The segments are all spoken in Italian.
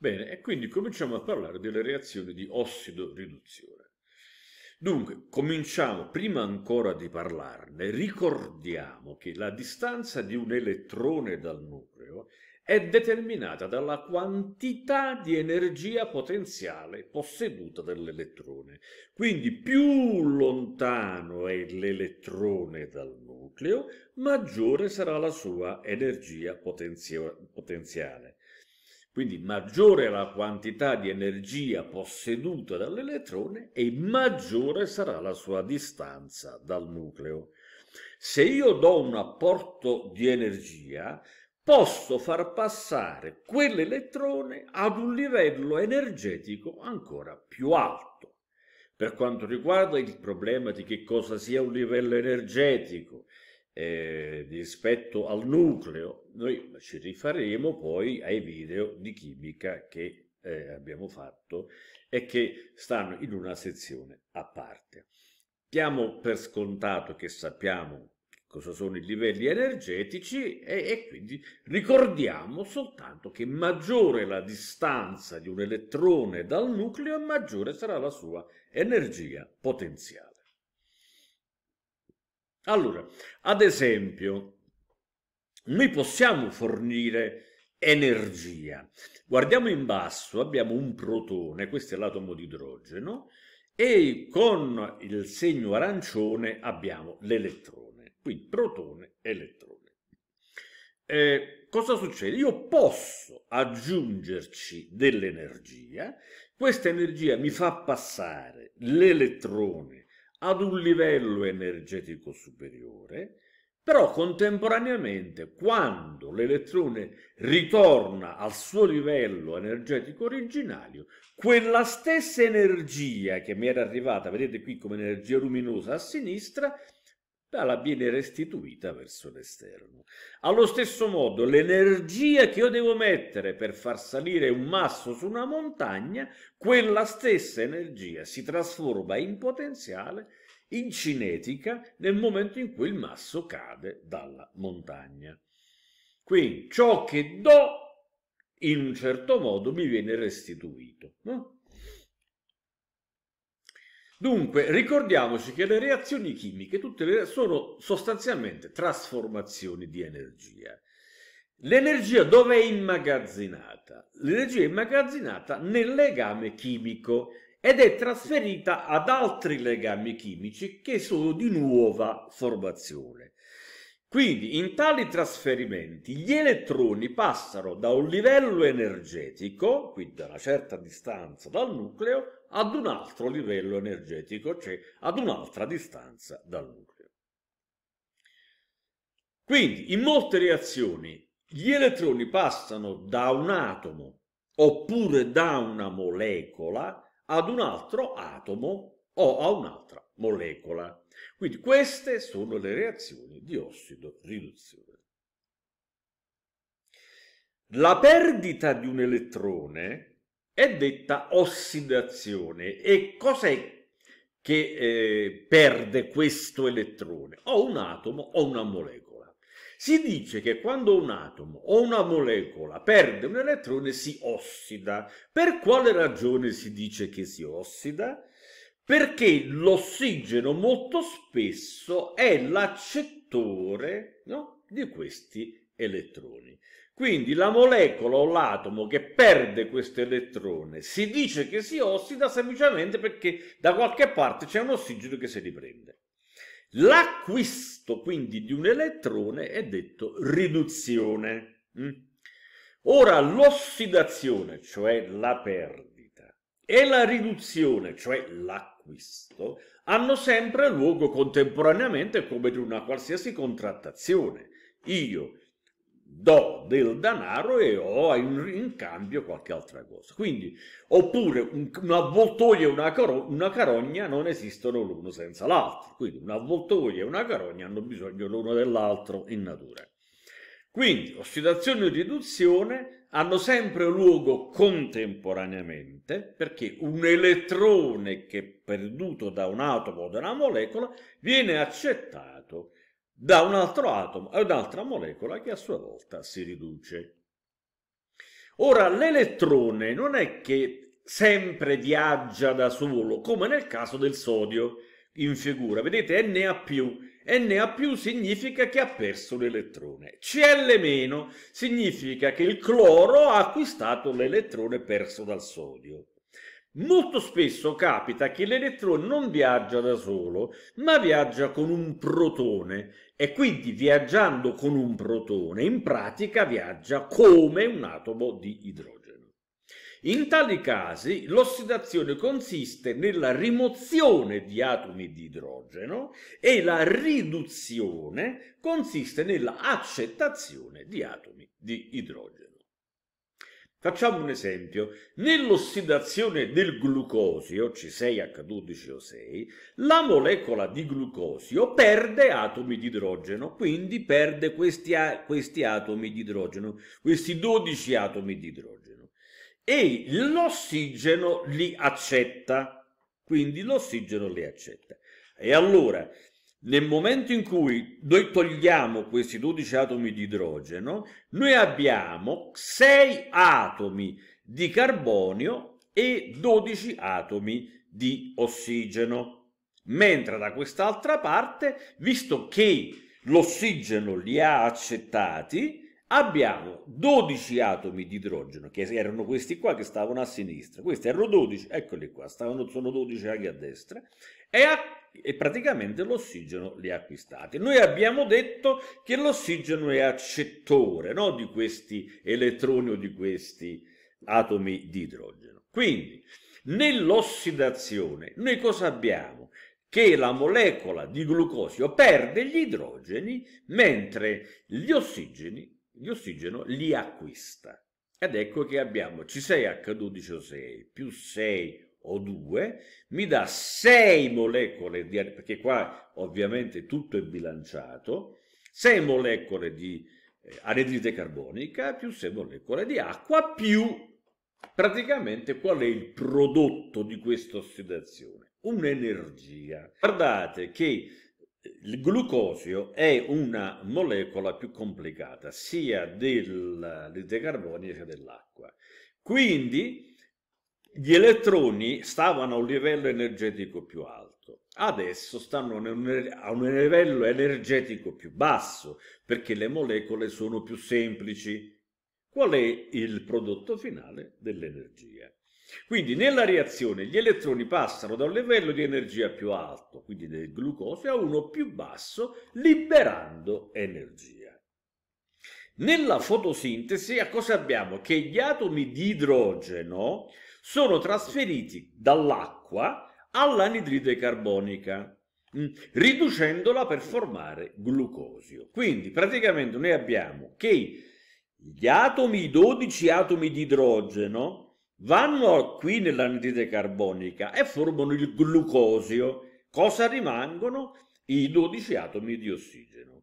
Bene, e quindi cominciamo a parlare delle reazioni di ossidoriduzione. Dunque, cominciamo, prima ancora di parlarne, ricordiamo che la distanza di un elettrone dal nucleo è determinata dalla quantità di energia potenziale posseduta dall'elettrone. Quindi più lontano è l'elettrone dal nucleo, maggiore sarà la sua energia potenzia potenziale. Quindi maggiore è la quantità di energia posseduta dall'elettrone e maggiore sarà la sua distanza dal nucleo. Se io do un apporto di energia, posso far passare quell'elettrone ad un livello energetico ancora più alto. Per quanto riguarda il problema di che cosa sia un livello energetico eh, rispetto al nucleo, noi ci rifaremo poi ai video di chimica che eh, abbiamo fatto e che stanno in una sezione a parte. Diamo per scontato che sappiamo cosa sono i livelli energetici e, e, quindi ricordiamo soltanto che maggiore la distanza di un elettrone dal nucleo, maggiore sarà la sua energia potenziale. Allora, ad esempio, noi possiamo fornire energia. Guardiamo in basso, abbiamo un protone, questo è l'atomo di idrogeno, e con il segno arancione abbiamo l'elettrone, quindi protone, elettrone. Eh, cosa succede? Io posso aggiungerci dell'energia, questa energia mi fa passare l'elettrone ad un livello energetico superiore, però contemporaneamente quando l'elettrone ritorna al suo livello energetico originario, quella stessa energia che mi era arrivata, vedete qui come energia luminosa a sinistra, la viene restituita verso l'esterno. Allo stesso modo, l'energia che io devo mettere per far salire un masso su una montagna, quella stessa energia si trasforma in potenziale, in cinetica, nel momento in cui il masso cade dalla montagna. Quindi ciò che do, in un certo modo, mi viene restituito. No? Dunque, ricordiamoci che le reazioni chimiche le, sono sostanzialmente trasformazioni di energia. L'energia dove è immagazzinata? L'energia è immagazzinata nel legame chimico ed è trasferita ad altri legami chimici che sono di nuova formazione. Quindi in tali trasferimenti gli elettroni passano da un livello energetico, quindi da una certa distanza dal nucleo, ad un altro livello energetico, cioè ad un'altra distanza dal nucleo. Quindi in molte reazioni gli elettroni passano da un atomo oppure da una molecola ad un altro atomo o a un'altra molecola. Quindi queste sono le reazioni di ossido-riduzione. La perdita di un elettrone è detta ossidazione. E cos'è che eh, perde questo elettrone? O un atomo o una molecola. Si dice che quando un atomo o una molecola perde un elettrone si ossida. Per quale ragione si dice che si ossida? Perché l'ossigeno molto spesso è l'accettore no? di questi elettroni. Quindi la molecola o l'atomo che perde questo elettrone si dice che si ossida semplicemente perché da qualche parte c'è un ossigeno che si riprende. L'acquisto quindi di un elettrone è detto riduzione. Mm? Ora l'ossidazione, cioè la perdita, e la riduzione, cioè l'acquisto, hanno sempre luogo contemporaneamente come in una qualsiasi contrattazione. Io do del denaro e ho in, in, cambio qualche altra cosa. Quindi, oppure un, un avvoltoio e una, caro, una, carogna non esistono l'uno senza l'altro. Quindi un avvoltoio e una carogna hanno bisogno l'uno dell'altro in natura. Quindi ossidazione e riduzione hanno sempre luogo contemporaneamente perché un elettrone che è perduto da un atomo o da una molecola viene accettato da un altro atomo ad un'altra molecola che a sua volta si riduce. Ora, l'elettrone non è che sempre viaggia da solo, come nel caso del sodio in figura. Vedete, Na+, Na+, significa che ha perso l'elettrone. Cl- significa che il cloro ha acquistato l'elettrone perso dal sodio. Molto spesso capita che l'elettrone non viaggia da solo, ma viaggia con un protone e quindi viaggiando con un protone in pratica viaggia come un atomo di idrogeno. In tali casi l'ossidazione consiste nella rimozione di atomi di idrogeno e la riduzione consiste nella accettazione di atomi di idrogeno. Facciamo un esempio. Nell'ossidazione del glucosio, C6H12O6, la molecola di glucosio perde atomi di idrogeno, quindi perde questi, questi atomi di idrogeno, questi 12 atomi di idrogeno. E l'ossigeno li accetta, quindi l'ossigeno li accetta. E allora, nel momento in cui noi togliamo questi 12 atomi di idrogeno, noi abbiamo 6 atomi di carbonio e 12 atomi di ossigeno. Mentre da quest'altra parte, visto che l'ossigeno li ha accettati, abbiamo 12 atomi di idrogeno, che erano questi qua che stavano a sinistra, questi erano 12, eccoli qua, stavano, sono 12 anche a destra, e, a, e praticamente l'ossigeno li ha acquistati. Noi abbiamo detto che l'ossigeno è accettore no? di questi elettroni o di questi atomi di idrogeno. Quindi, nell'ossidazione, noi cosa abbiamo? che la molecola di glucosio perde gli idrogeni mentre gli ossigeni di ossigeno li acquista. Ed ecco che abbiamo C6H12O6 più 6O2 mi dà 6 molecole di, perché qua ovviamente tutto è bilanciato, 6 molecole di eh, anidride carbonica più 6 molecole di acqua più praticamente qual è il prodotto di questa ossidazione? Un'energia. Guardate che il glucosio è una molecola più complicata sia dell'idride carbonica che dell'acqua. Quindi gli elettroni stavano a un livello energetico più alto, adesso stanno a un livello energetico più basso perché le molecole sono più semplici. Qual è il prodotto finale dell'energia? Quindi nella reazione gli elettroni passano da un livello di energia più alto, quindi del glucosio, a uno più basso, liberando energia. Nella fotosintesi a cosa abbiamo? Che gli atomi di idrogeno sono trasferiti dall'acqua all'anidride carbonica, mm, riducendola per formare glucosio. Quindi praticamente noi abbiamo che gli atomi, i 12 atomi di idrogeno, vanno qui nell'anidride carbonica e formano il glucosio. Cosa rimangono? I 12 atomi di ossigeno.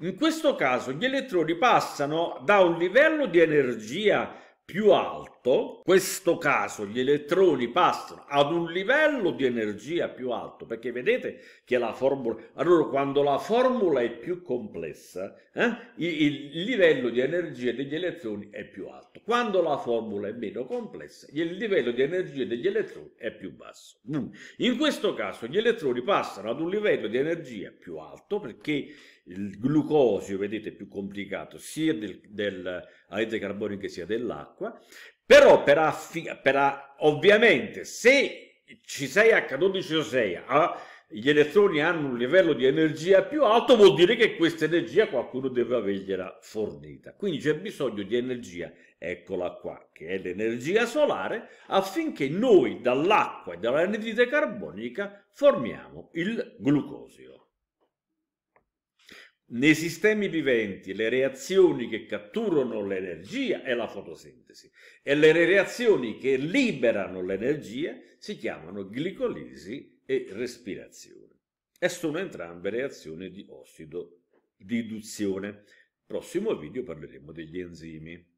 In questo caso gli elettroni passano da un livello di energia più alto in questo caso gli elettroni passano ad un livello di energia più alto, perché vedete che la formula, allora quando la formula è più complessa, eh, il, il livello di energia degli elettroni è più alto, quando la formula è meno complessa, il livello di energia degli elettroni è più basso. Mm. In questo caso gli elettroni passano ad un livello di energia più alto perché il glucosio, vedete, è più complicato sia del, del anidride carbonica sia dell'acqua, però per affi- per a- ovviamente se C6H12O6 ha gli elettroni hanno un livello di energia più alto, vuol dire che questa energia qualcuno deve avergliela fornita. Quindi c'è bisogno di energia, eccola qua, che è l'energia solare, affinché noi dall'acqua e dall'anidride carbonica formiamo il glucosio nei sistemi viventi le reazioni che catturano l'energia è la fotosintesi e le reazioni che liberano l'energia si chiamano glicolisi e respirazione e sono entrambe reazioni di ossido di Prossimo video parleremo degli enzimi.